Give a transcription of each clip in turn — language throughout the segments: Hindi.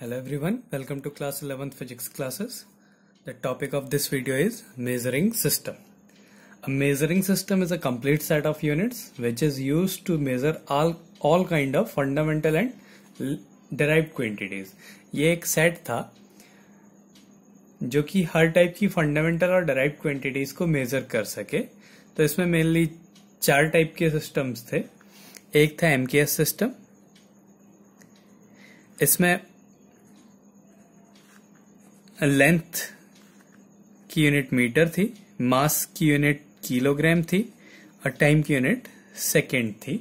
Hello everyone, welcome to class 11th physics classes. The topic of this video is measuring system. A measuring system is a complete set of units which is used to measure all all kind of fundamental and derived quantities. ये एक set था जो कि हर type की fundamental और derived quantities को measure कर सके तो इसमें mainly चार type के systems थे एक था mks system इसमें लेंथ की यूनिट मीटर थी मास की यूनिट किलोग्राम थी और टाइम की यूनिट सेकेंड थी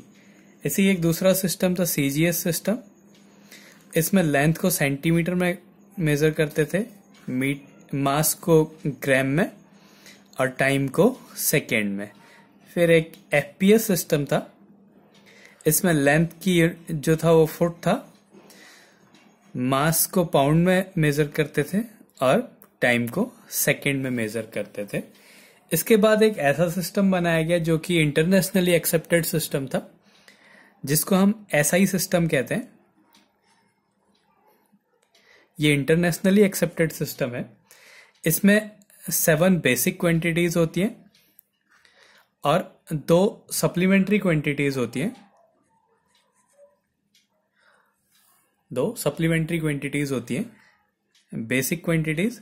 ऐसे ही एक दूसरा सिस्टम था सीजीएस सिस्टम इसमें लेंथ को सेंटीमीटर में मेजर करते थे मीट मास को ग्राम में और टाइम को सेकेंड में फिर एक एफपीएस सिस्टम था इसमें लेंथ की जो था वो फुट था मास को पाउंड में मेजर करते थे और टाइम को सेकेंड में मेजर करते थे इसके बाद एक ऐसा सिस्टम बनाया गया जो कि इंटरनेशनली एक्सेप्टेड सिस्टम था जिसको हम ऐसा ही सिस्टम कहते हैं ये इंटरनेशनली एक्सेप्टेड सिस्टम है इसमें सेवन बेसिक क्वांटिटीज होती हैं और दो सप्लीमेंट्री क्वांटिटीज होती हैं दो सप्लीमेंट्री क्वांटिटीज होती हैं basic quantities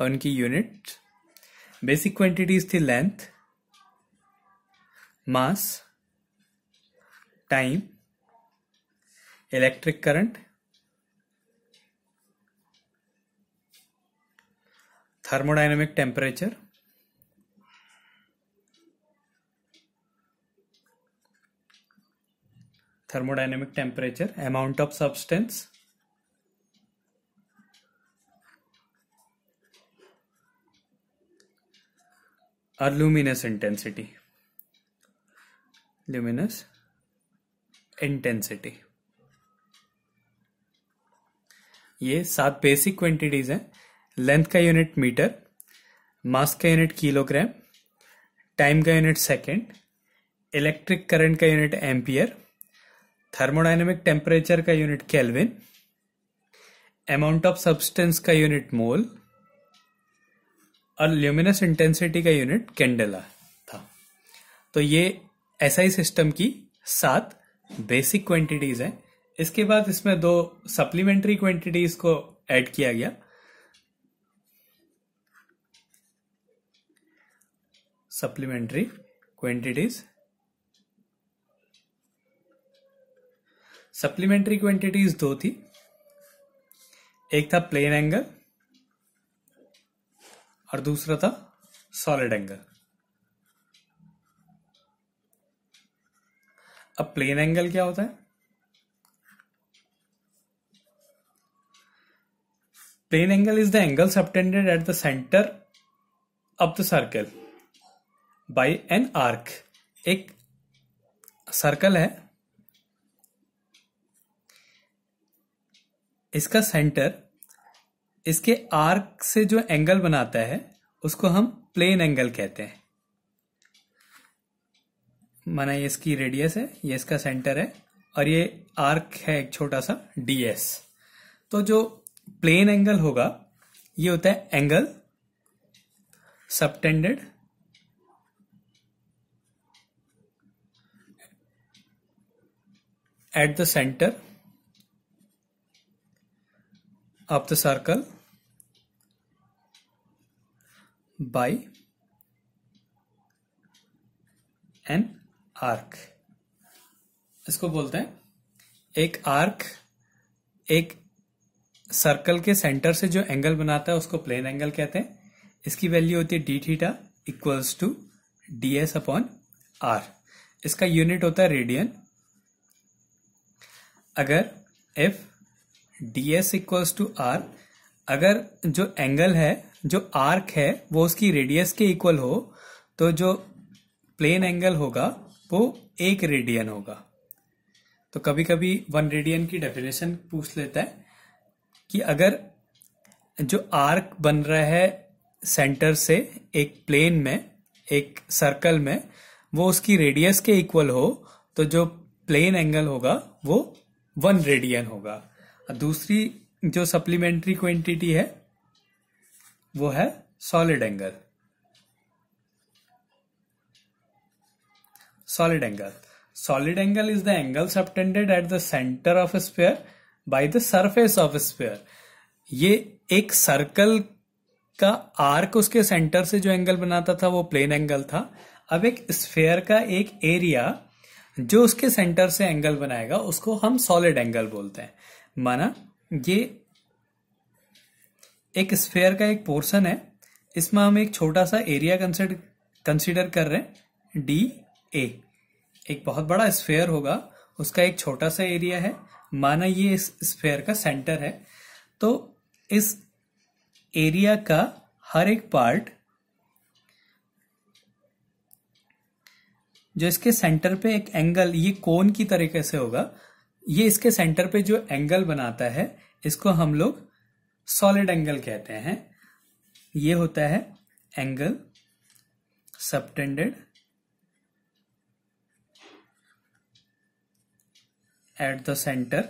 और इनकी यूनिट बेसिक क्वांटिटीज थी length mass time electric current thermodynamic temperature thermodynamic temperature amount of substance or luminous intensity luminous intensity ये सात बेसिक क्वांटिटीज हैं लेंथ का यूनिट मीटर मास का यूनिट किलोग्राम टाइम का यूनिट सेकंड इलेक्ट्रिक करंट का यूनिट एम्पियर थर्मोडाइनमिक टेम्परेचर का unit kelvin amount of substance का यूनिट मोल और ल्यूमिनस इंटेंसिटी का यूनिट कैंडेला था तो ये एसआई सिस्टम की सात बेसिक क्वांटिटीज हैं इसके बाद इसमें दो सप्लीमेंट्री क्वांटिटीज को ऐड किया गया सप्लीमेंट्री क्वांटिटीज़ सप्लीमेंट्री क्वांटिटीज दो थी एक था प्लेन एंगल और दूसरा था सॉलिड एंगल अब प्लेन एंगल क्या होता है plane angle is the angle subtended at the centre of the circle by an arc एक सर्कल है इसका सेंटर इसके आर्क से जो एंगल बनाता है उसको हम प्लेन एंगल कहते हैं माना ये इसकी रेडियस है ये इसका सेंटर है और ये आर्क है एक छोटा सा डीएस तो जो प्लेन एंगल होगा ये होता है angle subtended at the centre of the circle by an arc इसको बोलते हैं एक आर्क एक सर्कल के सेंटर से जो एंगल बनाता है उसको प्लेन एंगल कहते हैं इसकी वैल्यू होती है D theta equals to D S upon R इसका यूनिट होता है रेडियन अगर if D S equals to R अगर जो एंगल है जो आर्क है वो उसकी रेडियस के इक्वल हो तो जो प्लेन एंगल होगा वो एक रेडियन होगा तो कभी कभी वन रेडियन की डेफिनेशन पूछ लेता है कि अगर जो आर्क बन रहा है सेंटर से एक प्लेन में एक सर्कल में वो उसकी रेडियस के इक्वल हो तो जो प्लेन एंगल होगा वो वन रेडियन होगा दूसरी जो सप्लीमेंट्री क्वांटिटी है वो है solid angle solid angle solid angle is the angle subtended at the centre of sphere by the surface of sphere ये एक सर्कल का आर्क उसके सेंटर से जो एंगल बनाता था वो प्लेन एंगल था अब एक स्फेयर का एक एरिया जो उसके सेंटर से एंगल बनाएगा उसको हम सॉलिड एंगल बोलते हैं माना ये एक स्फेयर का एक पोर्शन है इसमें हम एक छोटा सा एरिया कंसिडर कर रहे हैं डी ए एक बहुत बड़ा स्फेयर होगा उसका एक छोटा सा एरिया है माना ये इस स्फेयर का सेंटर है तो इस एरिया का हर एक पार्ट जो इसके सेंटर पे एक एंगल ये कोन की तरीके से होगा ये इसके सेंटर पे जो एंगल बनाता है इसको हम लोग सॉलिड एंगल कहते हैं ये होता है angle subtended at the centre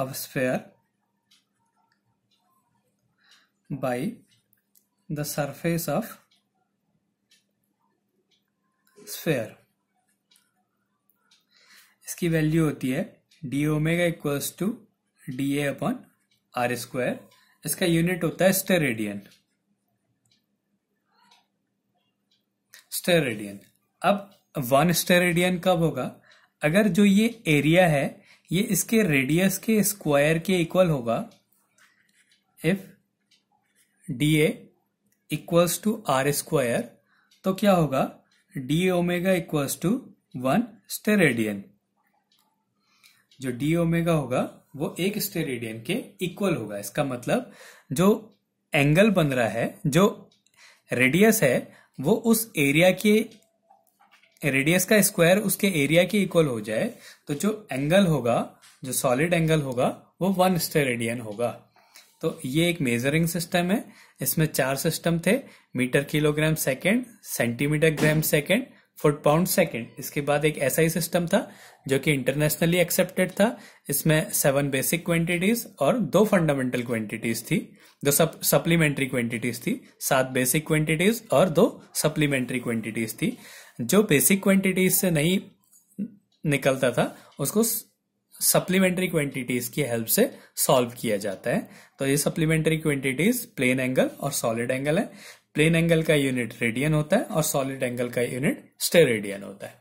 of sphere by the surface of sphere इसकी वैल्यू होती है D omega equals to D A upon R square इसका यूनिट होता है स्टर रेडियन अब वन रेडियन कब होगा अगर जो ये एरिया है ये इसके रेडियस के स्क्वायर के इक्वल होगा if D A equals to R square तो क्या होगा D omega equals to one steradian जो डी ओमेगा होगा वो एक रेडियन के इक्वल होगा इसका मतलब जो एंगल बन रहा है जो रेडियस है वो उस एरिया के रेडियस का स्क्वायर उसके एरिया के इक्वल हो जाए तो जो एंगल होगा जो सॉलिड एंगल होगा वो वन रेडियन होगा तो ये एक मेजरिंग सिस्टम है इसमें चार सिस्टम थे metre kilogram second centimetre gram second foot pound second इसके बाद एक ऐसा ही सिस्टम था जो कि इंटरनेशनली एक्सेप्टेड था इसमें सेवन बेसिक क्वांटिटीज और दो फंडामेंटल क्वांटिटीज थी दो सप्लीमेंट्री क्वांटिटीज थी सात बेसिक क्वांटिटीज और दो सप्लीमेंट्री क्वांटिटीज थी जो बेसिक क्वांटिटीज से नहीं निकलता था उसको सप्लीमेंट्री क्वांटिटीज की हेल्प से सॉल्व किया जाता है तो ये सप्लीमेंट्री क्वांटिटीज प्लेन एंगल और सॉलिड एंगल है प्लेन एंगल का यूनिट रेडियन होता है और सॉलिड एंगल का यूनिट स्टेरेडियन होता है